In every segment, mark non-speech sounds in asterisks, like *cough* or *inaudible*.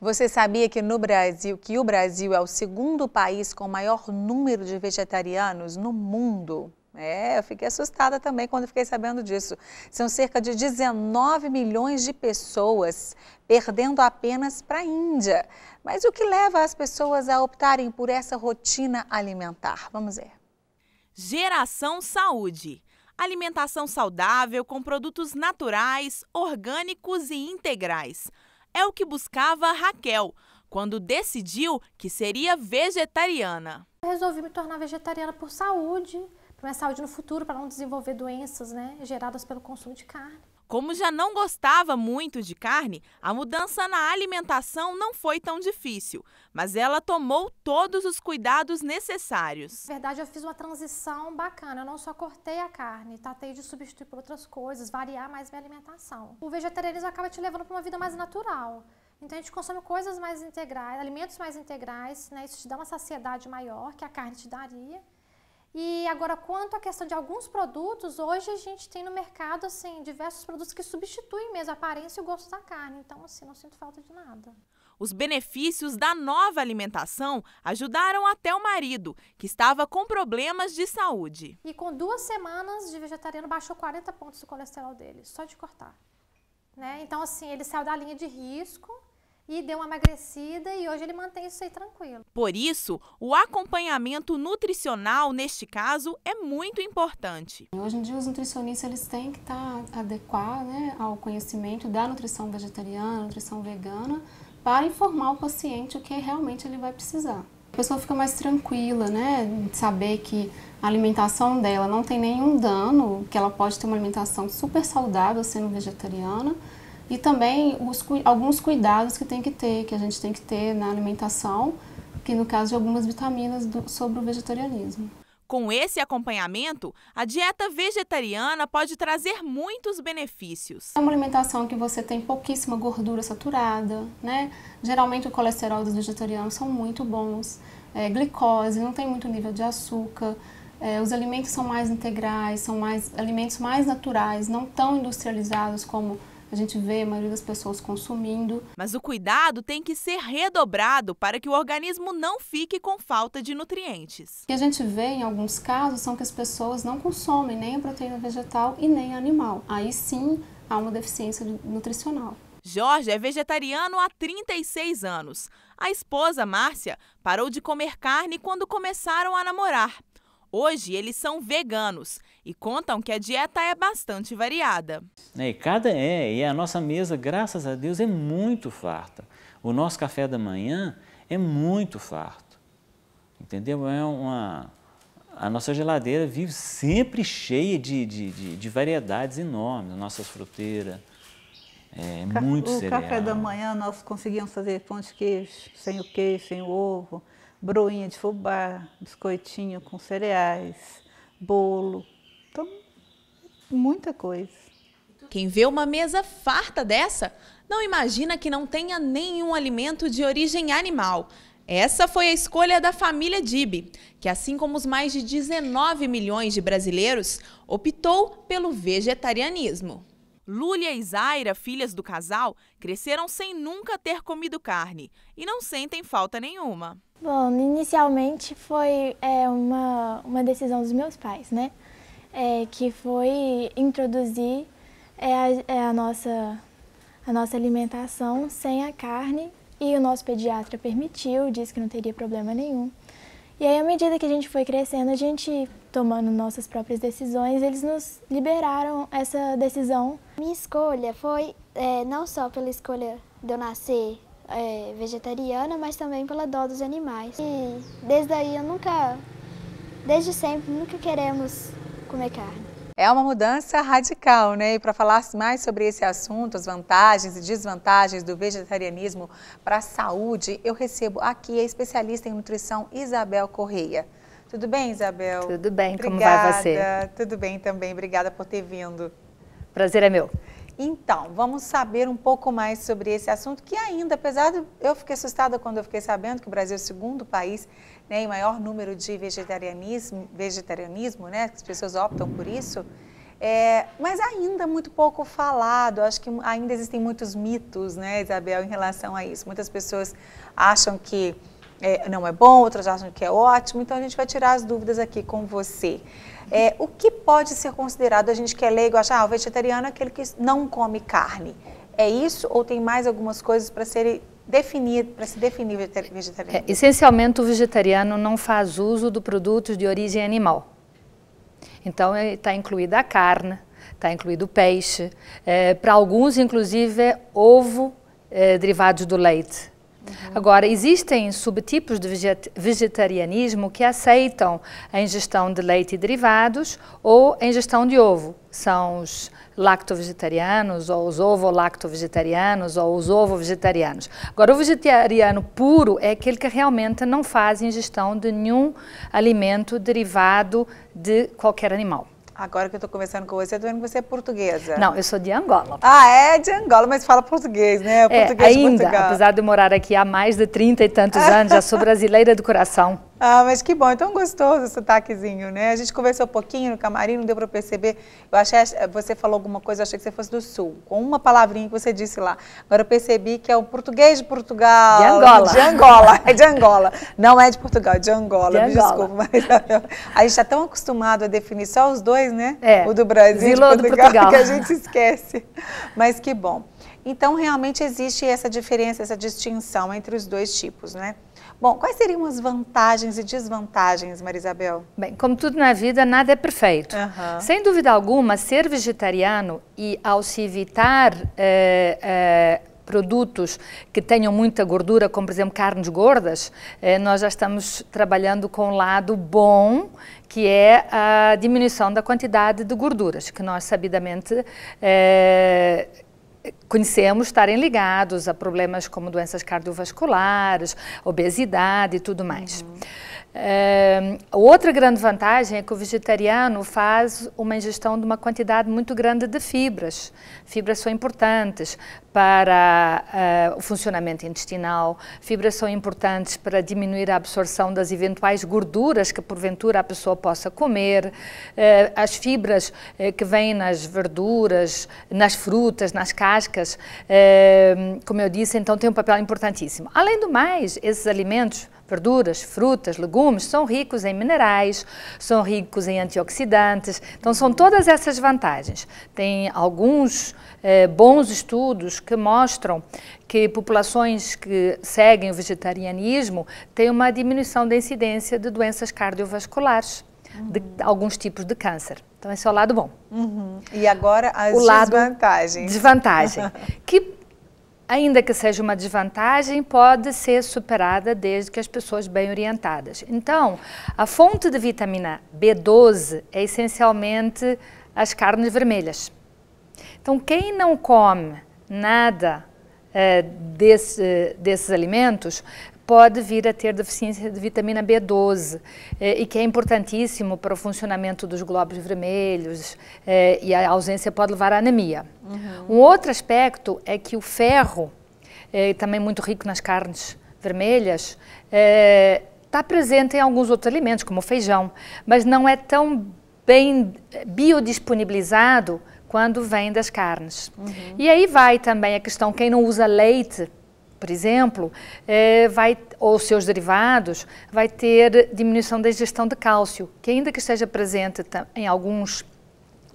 Você sabia que no Brasil, que o Brasil é o segundo país com maior número de vegetarianos no mundo? É, eu fiquei assustada também quando fiquei sabendo disso. São cerca de 19 milhões de pessoas, perdendo apenas para a Índia. Mas o que leva as pessoas a optarem por essa rotina alimentar? Vamos ver. Geração Saúde. Alimentação saudável com produtos naturais, orgânicos e integrais é o que buscava Raquel quando decidiu que seria vegetariana. Eu resolvi me tornar vegetariana por saúde, para minha saúde no futuro, para não desenvolver doenças né, geradas pelo consumo de carne. Como já não gostava muito de carne, a mudança na alimentação não foi tão difícil, mas ela tomou todos os cuidados necessários. Na verdade, eu fiz uma transição bacana. Eu não só cortei a carne, tratei de substituir por outras coisas, variar mais minha alimentação. O vegetarianismo acaba te levando para uma vida mais natural. Então a gente consome coisas mais integrais, alimentos mais integrais, né? Isso te dá uma saciedade maior que a carne te daria. E agora, quanto à questão de alguns produtos, hoje a gente tem no mercado, assim, diversos produtos que substituem mesmo a aparência e o gosto da carne. Então, assim, não sinto falta de nada. Os benefícios da nova alimentação ajudaram até o marido, que estava com problemas de saúde. E com duas semanas de vegetariano, baixou 40 pontos do colesterol dele, só de cortar. Né? Então, assim, ele saiu da linha de risco e deu uma emagrecida e hoje ele mantém isso aí tranquilo. Por isso, o acompanhamento nutricional, neste caso, é muito importante. Hoje em dia os nutricionistas eles têm que estar tá, adequados né, ao conhecimento da nutrição vegetariana, nutrição vegana, para informar o paciente o que realmente ele vai precisar. A pessoa fica mais tranquila, né, de saber que a alimentação dela não tem nenhum dano, que ela pode ter uma alimentação super saudável sendo vegetariana, e também os, alguns cuidados que tem que ter, que a gente tem que ter na alimentação, que no caso de algumas vitaminas do, sobre o vegetarianismo. Com esse acompanhamento, a dieta vegetariana pode trazer muitos benefícios. É uma alimentação que você tem pouquíssima gordura saturada, né? Geralmente o colesterol dos vegetarianos são muito bons, é, glicose, não tem muito nível de açúcar, é, os alimentos são mais integrais, são mais alimentos mais naturais, não tão industrializados como a gente vê a maioria das pessoas consumindo. Mas o cuidado tem que ser redobrado para que o organismo não fique com falta de nutrientes. O que a gente vê em alguns casos são que as pessoas não consomem nem a proteína vegetal e nem a animal. Aí sim há uma deficiência nutricional. Jorge é vegetariano há 36 anos. A esposa, Márcia, parou de comer carne quando começaram a namorar. Hoje eles são veganos e contam que a dieta é bastante variada. É, cada é, e a nossa mesa, graças a Deus, é muito farta. O nosso café da manhã é muito farto. Entendeu? É uma a nossa geladeira vive sempre cheia de, de, de, de variedades enormes, nossas fruteiras, é, é muito o cereal. O café da manhã nós conseguíamos fazer pão de queijo, sem o queijo, sem o ovo broinha de fubá, biscoitinho com cereais, bolo. Então, muita coisa. Quem vê uma mesa farta dessa, não imagina que não tenha nenhum alimento de origem animal. Essa foi a escolha da família Dib, que assim como os mais de 19 milhões de brasileiros, optou pelo vegetarianismo. Lúlia e Zaira, filhas do casal, cresceram sem nunca ter comido carne e não sentem falta nenhuma. Bom, inicialmente foi é, uma, uma decisão dos meus pais, né? É, que foi introduzir é, a, é, a, nossa, a nossa alimentação sem a carne e o nosso pediatra permitiu, disse que não teria problema nenhum. E aí, à medida que a gente foi crescendo, a gente tomando nossas próprias decisões, eles nos liberaram essa decisão. Minha escolha foi é, não só pela escolha de eu nascer é, vegetariana, mas também pela dó dos animais. E desde aí eu nunca, desde sempre, nunca queremos comer carne. É uma mudança radical, né? E para falar mais sobre esse assunto, as vantagens e desvantagens do vegetarianismo para a saúde, eu recebo aqui a especialista em nutrição Isabel Correia. Tudo bem, Isabel? Tudo bem, obrigada. como vai você? Tudo bem também, obrigada por ter vindo. Prazer é meu. Então, vamos saber um pouco mais sobre esse assunto, que ainda, apesar de eu fiquei assustada quando eu fiquei sabendo que o Brasil é o segundo país né, em maior número de vegetarianismo, vegetarianismo né, as pessoas optam por isso, é, mas ainda muito pouco falado, acho que ainda existem muitos mitos, né, Isabel, em relação a isso. Muitas pessoas acham que é, não é bom, outras acham que é ótimo, então a gente vai tirar as dúvidas aqui com você. É, o que pode ser considerado, a gente que é leigo, achar ah, o vegetariano é aquele que não come carne. É isso ou tem mais algumas coisas para serem definidas, para se definir vegetariano? É, essencialmente o vegetariano não faz uso de produtos de origem animal. Então está é, incluída a carne, está incluído o peixe, é, para alguns inclusive é ovo é, derivados do leite. Agora, existem subtipos de vegetarianismo que aceitam a ingestão de leite e derivados ou a ingestão de ovo. São os lacto-vegetarianos, ou os ovo-lacto-vegetarianos, ou os ovo-vegetarianos. Agora, o vegetariano puro é aquele que realmente não faz ingestão de nenhum alimento derivado de qualquer animal. Agora que eu estou conversando com você, eu tô vendo que você é portuguesa. Não, eu sou de Angola. Ah, é de Angola, mas fala português, né? É, português é, ainda, Portugal. apesar de morar aqui há mais de 30 e tantos anos, já sou brasileira do coração. Ah, mas que bom, é tão gostoso o sotaquezinho, né? A gente conversou um pouquinho no camarim, não deu para perceber. Eu achei, eh, você falou alguma coisa, eu achei que você fosse do Sul, com uma palavrinha que você disse lá. Agora eu percebi que é o português de Portugal. De Angola. De Angola, é de Angola. Não é de Portugal, é de Angola, de me Angola. desculpa. Mas *laughs* a gente está tão acostumado a definir só os dois, né? É. O do Brasil e o Portugal, do Portugal, *laughs* que a gente esquece. Mas que bom. Então, realmente existe essa diferença, essa distinção entre os dois tipos, né? Bom, quais seriam as vantagens e desvantagens, Marisabel? Bem, como tudo na vida, nada é perfeito. Uhum. Sem dúvida alguma, ser vegetariano e ao se evitar eh, eh, produtos que tenham muita gordura, como por exemplo carnes gordas, eh, nós já estamos trabalhando com o um lado bom, que é a diminuição da quantidade de gorduras, que nós sabidamente eh, conhecemos estarem ligados a problemas como doenças cardiovasculares, obesidade e tudo mais. Uhum. Uh, outra grande vantagem é que o vegetariano faz uma ingestão de uma quantidade muito grande de fibras. Fibras são importantes para uh, o funcionamento intestinal, fibras são importantes para diminuir a absorção das eventuais gorduras que porventura a pessoa possa comer, uh, as fibras eh, que vêm nas verduras, nas frutas, nas cascas, ehm, como eu disse, então tem um papel importantíssimo. Além do mais, esses alimentos Verduras, frutas, legumes são ricos em minerais, são ricos em antioxidantes, então são todas essas vantagens. Tem alguns eh, bons estudos que mostram que populações que seguem o vegetarianismo têm uma diminuição da incidência de doenças cardiovasculares, uhum. de alguns tipos de câncer. Então esse é o lado bom. Uhum. E agora as o desvantagens. Lado desvantagem, *laughs* que ainda que seja uma desvantagem, pode ser superada desde que as pessoas bem orientadas. Então, a fonte de vitamina B12 é essencialmente as carnes vermelhas. Então, quem não come nada eh, desse, eh, desses alimentos pode vir a ter deficiência de vitamina B12 eh, e que é importantíssimo para o funcionamento dos glóbulos vermelhos eh, e a ausência pode levar à anemia. Uhum. Um outro aspecto é que o ferro, eh, também muito rico nas carnes vermelhas, eh, está presente em alguns outros alimentos, como o feijão, mas não é tão bem biodisponibilizado quando vem das carnes. Uhum. E aí vai também a questão, quem não usa leite, por exemplo, eh, vai, ou seus derivados, vai ter diminuição da ingestão de cálcio, que ainda que esteja presente em alguns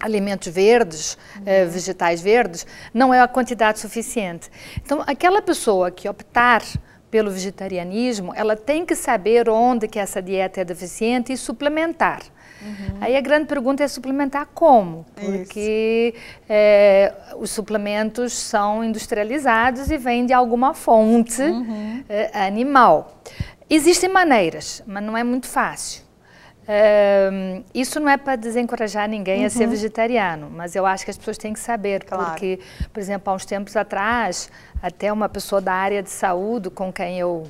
alimentos verdes, eh, uhum. eh, vegetais verdes, não é a quantidade suficiente. Então, aquela pessoa que optar pelo vegetarianismo, ela tem que saber onde que essa dieta é deficiente e suplementar. Uhum. Aí a grande pergunta é suplementar como? Porque é, os suplementos são industrializados e vêm de alguma fonte uhum. é, animal. Existem maneiras, mas não é muito fácil. É, isso não é para desencorajar ninguém uhum. a ser uhum. vegetariano, mas eu acho que as pessoas têm que saber, claro. porque, por exemplo, há uns tempos atrás, até uma pessoa da área de saúde com quem eu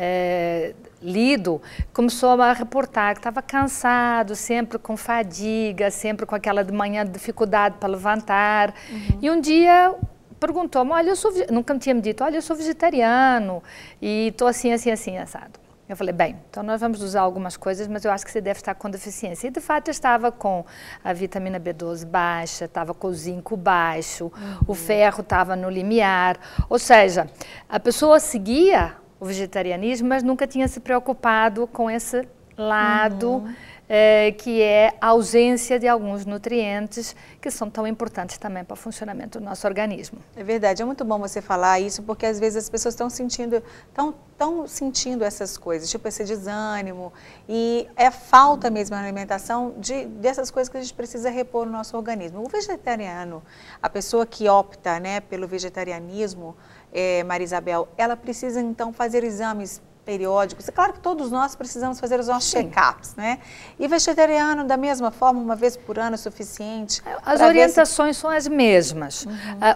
é, lido, começou a reportar que estava cansado, sempre com fadiga, sempre com aquela de manhã dificuldade para levantar. Uhum. E um dia perguntou-me, olha, eu sou, nunca me dito, olha, eu sou vegetariano e estou assim, assim, assim, assado. Eu falei, bem, então nós vamos usar algumas coisas, mas eu acho que você deve estar com deficiência. E de fato eu estava com a vitamina B12 baixa, estava com o zinco baixo, uhum. o ferro estava no limiar. Ou seja, a pessoa seguia o vegetarianismo, mas nunca tinha se preocupado com esse lado. Uhum. Eh, que é a ausência de alguns nutrientes que são tão importantes também para o funcionamento do nosso organismo. É verdade, é muito bom você falar isso, porque às vezes as pessoas estão sentindo, tão, tão sentindo essas coisas, tipo esse desânimo, e é falta mesmo na alimentação de, dessas coisas que a gente precisa repor no nosso organismo. O vegetariano, a pessoa que opta né, pelo vegetarianismo, é, eh, Maria Isabel, ela precisa então fazer exames periódicos. É claro que todos nós precisamos fazer os nossos check-ups, né? E vegetariano, da mesma forma, uma vez por ano é suficiente? As orientações se... são as mesmas. Uhum.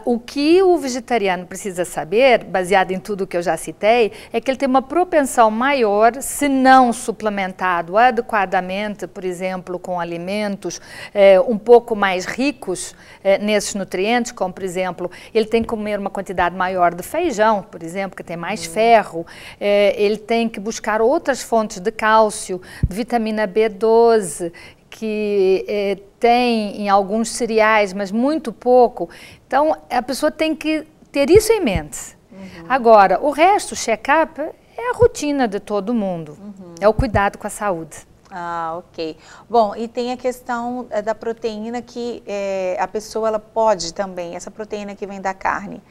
Uh, o que o vegetariano precisa saber, baseado em tudo que eu já citei, é que ele tem uma propensão maior, se não suplementado adequadamente, por exemplo, com alimentos eh, um pouco mais ricos eh, nesses nutrientes, como, por exemplo, ele tem que comer uma quantidade maior de feijão, por exemplo, que tem mais uhum. ferro, eh, ele tem que buscar outras fontes de cálcio, de vitamina B12, que eh, tem em alguns cereais, mas muito pouco. Então, a pessoa tem que ter isso em mente. Uhum. Agora, o resto, check-up, é a rotina de todo mundo. Uhum. É o cuidado com a saúde. Ah, ok. Bom, e tem a questão eh, da proteína que é, a pessoa ela pode também, essa proteína que vem da carne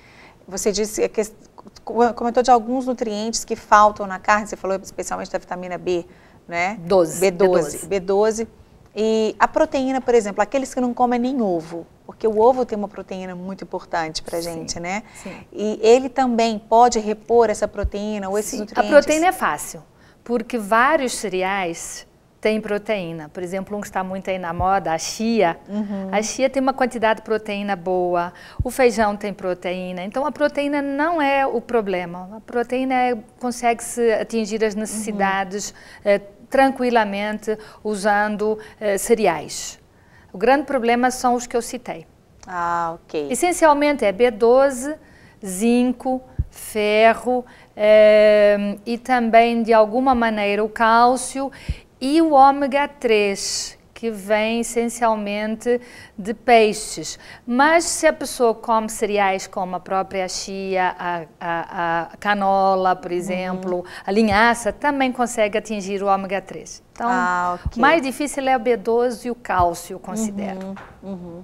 você disse, é comentou de alguns nutrientes que faltam na carne, você falou especialmente da vitamina B, né? 12. B12. B12. B12. E a proteína, por exemplo, aqueles que não comem nem ovo, porque o ovo tem uma proteína muito importante para gente, né? Sim. E ele também pode repor essa proteína ou esses sim. nutrientes? A proteína é fácil, porque vários cereais tem proteína. Por exemplo, um que está muito aí na moda, a chia. Uhum. A chia tem uma quantidade de proteína boa, o feijão tem proteína. Então, a proteína não é o problema. A proteína é, consegue-se atingir as necessidades uhum. Eh, tranquilamente usando eh, cereais. O grande problema são os que eu citei. Ah, ok. Essencialmente é B12, zinco, ferro eh, e também, de alguma maneira, o cálcio e o ômega 3, que vem essencialmente de peixes. Mas se a pessoa come cereais como a própria chia, a, a, a canola, por exemplo, uhum. a linhaça, também consegue atingir o ômega 3. Então, ah, okay. mais difícil é o B12 e o cálcio, eu considero. Uhum, uhum.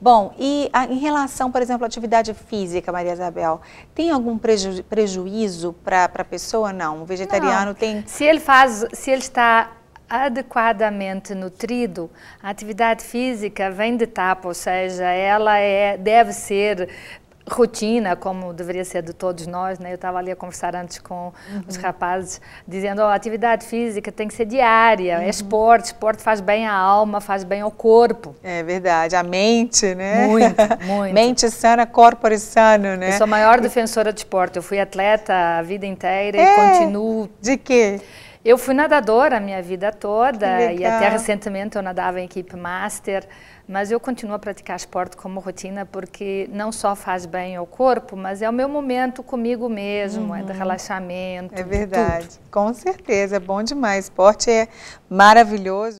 Bom, e a, em relação, por exemplo, à atividade física, Maria Isabel, tem algum preju, prejuízo para a pessoa? Não, o vegetariano Não. tem... Se ele, faz, se ele está adequadamente nutrido, a atividade física vem de tapa, ou seja, ela é, deve ser rotina, como deveria ser de todos nós, né? Eu estava ali a conversar antes com uhum. os rapazes, dizendo, ó, a atividade física tem que ser diária, é uhum. é esporte, esporte faz bem à alma, faz bem ao corpo. É verdade, a mente, né? Muito, *laughs* muito. mente sana, corpo sano, né? Eu sou a maior defensora de esporte, eu fui atleta a vida inteira é. e continuo. De quê? Eu fui nadadora a minha vida toda e até recentemente eu nadava em equipe master, mas eu continuo a praticar esporte como rotina porque não só faz bem ao corpo, mas é o meu momento comigo mesmo, é uhum. é de relaxamento. É verdade, com certeza, é bom demais. Esporte é maravilhoso.